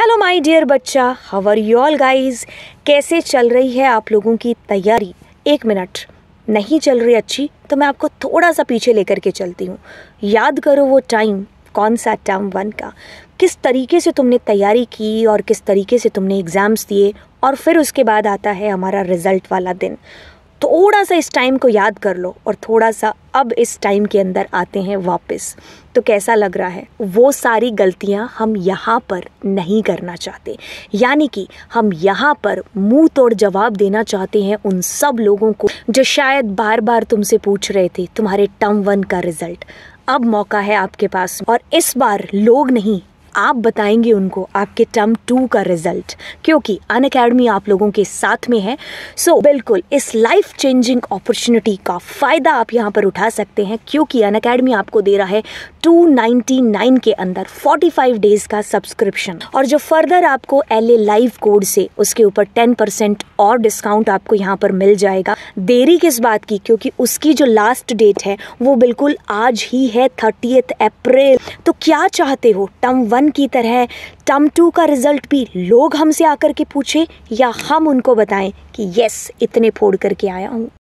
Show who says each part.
Speaker 1: hello my dear बच्चा how are you all guys कैसे चल रही है आप लोगों की तैयारी एक मिनट नहीं चल रही अच्छी तो मैं आपको थोड़ा सा पीछे लेकर के चलती हूँ याद करो वो टाइम कौन सा टर्म वन का किस तरीके से तुमने तैयारी की और किस तरीके से तुमने एग्ज़ाम्स दिए और फिर उसके बाद आता है हमारा रिज़ल्ट वाला दिन थोड़ा सा इस टाइम को याद कर लो और थोड़ा सा अब इस टाइम के अंदर आते हैं वापस तो कैसा लग रहा है वो सारी गलतियां हम यहाँ पर नहीं करना चाहते यानी कि हम यहाँ पर मुंह तोड़ जवाब देना चाहते हैं उन सब लोगों को जो शायद बार बार तुमसे पूछ रहे थे तुम्हारे टर्म वन का रिजल्ट अब मौका है आपके पास और इस बार लोग नहीं आप बताएंगे उनको आपके टर्म टू का रिजल्ट क्योंकि अन अकेडमी आप लोगों के साथ में है सो so, बिल्कुल इस लाइफ चेंजिंग अपॉर्चुनिटी का फ़ायदा आप यहां पर उठा सकते हैं क्योंकि अन अकेडमी आपको दे रहा है 299 के अंदर 45 डेज का सब्सक्रिप्शन और जो फर्दर आपको एल ए लाइव कोड से उसके ऊपर 10 परसेंट और डिस्काउंट आपको यहाँ पर मिल जाएगा देरी किस बात की क्योंकि उसकी जो लास्ट डेट है वो बिल्कुल आज ही है थर्टी अप्रैल तो क्या चाहते हो टर्म वन वन की तरह टम टू का रिजल्ट भी लोग हमसे आकर के पूछें या हम उनको बताएं कि यस इतने फोड़ करके आया हूँ